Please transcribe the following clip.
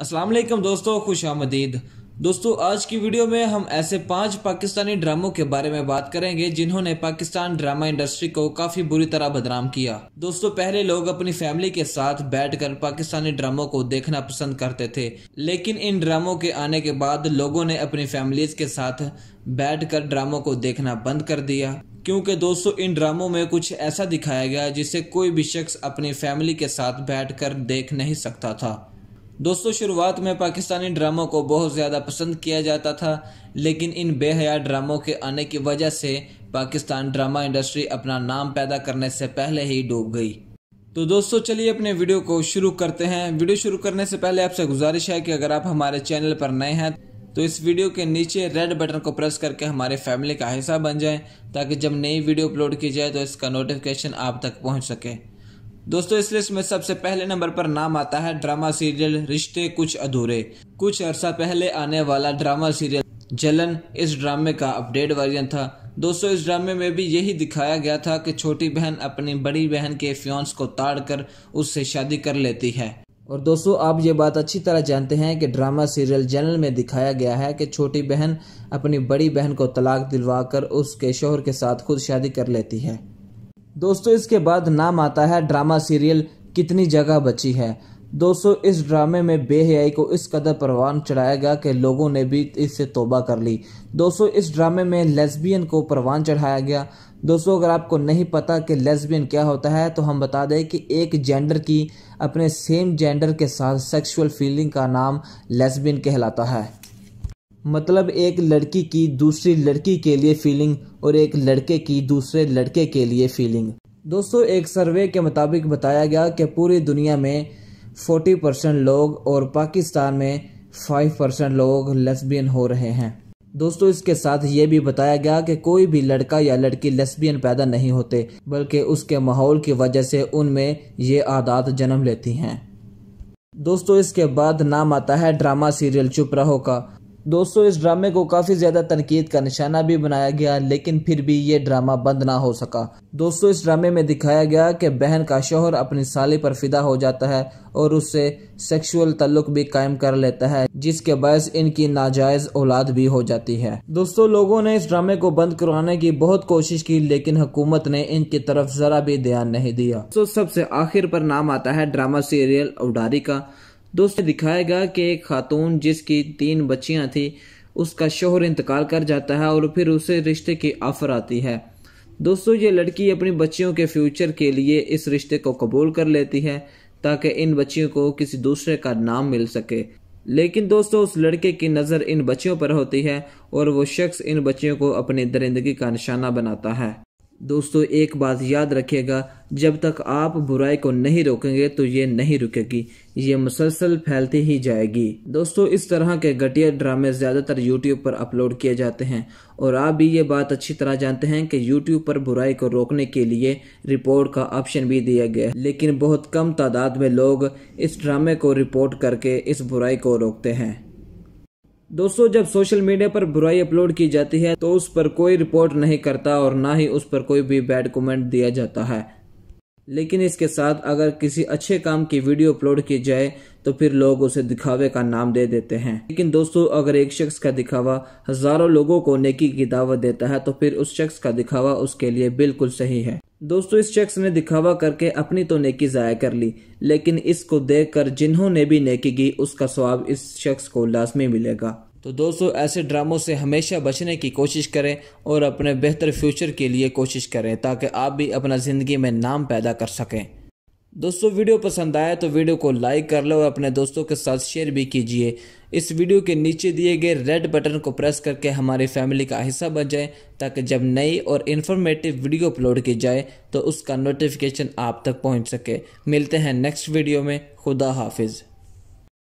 असलम दोस्तों खुश आमदीद दोस्तों आज की वीडियो में हम ऐसे पांच पाकिस्तानी ड्रामों के बारे में बात करेंगे जिन्होंने पाकिस्तान ड्रामा इंडस्ट्री को काफी बुरी तरह बदनाम किया दोस्तों पहले लोग अपनी फैमिली के साथ बैठकर पाकिस्तानी ड्रामों को देखना पसंद करते थे लेकिन इन ड्रामों के आने के बाद लोगों ने अपनी फैमिलीज के साथ बैठ ड्रामों को देखना बंद कर दिया क्योंकि दोस्तों इन ड्रामों में कुछ ऐसा दिखाया गया जिसे कोई भी शख्स अपनी फैमिली के साथ बैठकर देख नहीं सकता था दोस्तों शुरुआत में पाकिस्तानी ड्रामों को बहुत ज़्यादा पसंद किया जाता था लेकिन इन बेहया ड्रामों के आने की वजह से पाकिस्तान ड्रामा इंडस्ट्री अपना नाम पैदा करने से पहले ही डूब गई तो दोस्तों चलिए अपने वीडियो को शुरू करते हैं वीडियो शुरू करने से पहले आपसे गुजारिश है कि अगर आप हमारे चैनल पर नए हैं तो इस वीडियो के नीचे रेड बटन को प्रेस करके हमारे फैमिली का हिस्सा बन जाएं ताकि जब नई वीडियो अपलोड की जाए तो इसका नोटिफिकेशन आप तक पहुंच सके दोस्तों इस लिस्ट में सबसे पहले नंबर पर नाम आता है ड्रामा सीरियल रिश्ते कुछ अधूरे कुछ अरसा पहले आने वाला ड्रामा सीरियल जलन इस ड्रामे का अपडेट वर्जन था दोस्तों इस ड्रामे में भी यही दिखाया गया था कि छोटी बहन अपनी बड़ी बहन के फ्योन्स को ताड़ कर उससे शादी कर लेती है और दोस्तों आप ये बात अच्छी तरह जानते हैं कि ड्रामा सीरियल जनरल में दिखाया गया है कि छोटी बहन अपनी बड़ी बहन को तलाक दिलवा कर उसके शोहर के साथ खुद शादी कर लेती है दोस्तों इसके बाद नाम आता है ड्रामा सीरियल कितनी जगह बची है दोस्तों इस ड्रामे में बेहयाई को इस कदर परवान चढ़ाया गया कि लोगों ने भी इससे तोबा कर ली दोस्तों इस ड्रामे में लेस्बियन को परवान चढ़ाया गया दोस्तों अगर आपको नहीं पता कि लेस्बियन क्या होता है तो हम बता दें कि एक जेंडर की अपने सेम जेंडर के साथ सेक्सुअल फीलिंग का नाम लेस्बियन कहलाता है मतलब एक लड़की की दूसरी लड़की के लिए फीलिंग और एक लड़के की दूसरे लड़के के लिए फीलिंग दोस्तों एक सर्वे के मुताबिक बताया गया कि पूरी दुनिया में 40 परसेंट लोग और पाकिस्तान में 5 परसेंट लोग लेस्बियन हो रहे हैं दोस्तों इसके साथ ये भी बताया गया कि कोई भी लड़का या लड़की लेस्बियन पैदा नहीं होते बल्कि उसके माहौल की वजह से उनमें ये आदात जन्म लेती हैं दोस्तों इसके बाद नाम आता है ड्रामा सीरियल चुप रहो का दोस्तों इस ड्रामे को काफ़ी ज़्यादा तनकीद का निशाना भी बनाया गया लेकिन फिर भी ये ड्रामा बंद ना हो सका दोस्तों इस ड्रामे में दिखाया गया कि बहन का शोहर अपनी साली पर फिदा हो जाता है और उससे सेक्सुअल तल्लुक भी कायम कर लेता है जिसके बायस इनकी नाजायज औलाद भी हो जाती है दोस्तों लोगों ने इस ड्रामे को बंद करवाने की बहुत कोशिश की लेकिन हुकूमत ने इनकी तरफ जरा भी ध्यान नहीं दिया तो सबसे आखिर पर नाम आता है ड्रामा सीरियल उडारी का दोस्तों दिखाएगा कि एक खातून जिसकी तीन बच्चियां थी उसका शोहर इंतकाल कर जाता है और फिर उसे रिश्ते की ऑफर आती है दोस्तों ये लड़की अपनी बच्चियों के फ्यूचर के लिए इस रिश्ते को कबूल कर लेती है ताकि इन बच्चियों को किसी दूसरे का नाम मिल सके लेकिन दोस्तों उस लड़के की नज़र इन बच्चियों पर होती है और वो शख्स इन बच्चियों को अपनी दरिंदगी का निशाना बनाता है दोस्तों एक बात याद रखिएगा जब तक आप बुराई को नहीं रोकेंगे तो ये नहीं रुकेगी ये मुसलसल फैलती ही जाएगी दोस्तों इस तरह के घटिया ड्रामे ज़्यादातर यूट्यूब पर अपलोड किए जाते हैं और आप भी ये बात अच्छी तरह जानते हैं कि यूट्यूब पर बुराई को रोकने के लिए रिपोर्ट का ऑप्शन भी दिया गया है लेकिन बहुत कम तादाद में लोग इस ड्रामे को रिपोर्ट करके इस बुराई को रोकते हैं दोस्तों जब सोशल मीडिया पर बुराई अपलोड की जाती है तो उस पर कोई रिपोर्ट नहीं करता और ना ही उस पर कोई भी बैड कमेंट दिया जाता है लेकिन इसके साथ अगर किसी अच्छे काम की वीडियो अपलोड की जाए तो फिर लोग उसे दिखावे का नाम दे देते हैं लेकिन दोस्तों अगर एक शख्स का दिखावा हजारों लोगों को नेकी की दावत देता है तो फिर उस शख्स का दिखावा उसके लिए बिल्कुल सही है दोस्तों इस शख्स ने दिखावा करके अपनी तो नेकी ज़ाया कर ली लेकिन इसको देख कर जिन्होंने भी नेकी की उसका स्वाब इस शख्स को लाजमी मिलेगा तो दोस्तों ऐसे ड्रामों से हमेशा बचने की कोशिश करें और अपने बेहतर फ्यूचर के लिए कोशिश करें ताकि आप भी अपना ज़िंदगी में नाम पैदा कर सकें दोस्तों वीडियो पसंद आया तो वीडियो को लाइक कर लो और अपने दोस्तों के साथ शेयर भी कीजिए इस वीडियो के नीचे दिए गए रेड बटन को प्रेस करके हमारी फैमिली का हिस्सा बन जाए ताकि जब नई और इन्फॉर्मेटिव वीडियो अपलोड की जाए तो उसका नोटिफिकेशन आप तक पहुंच सके मिलते हैं नेक्स्ट वीडियो में खुदा हाफिज़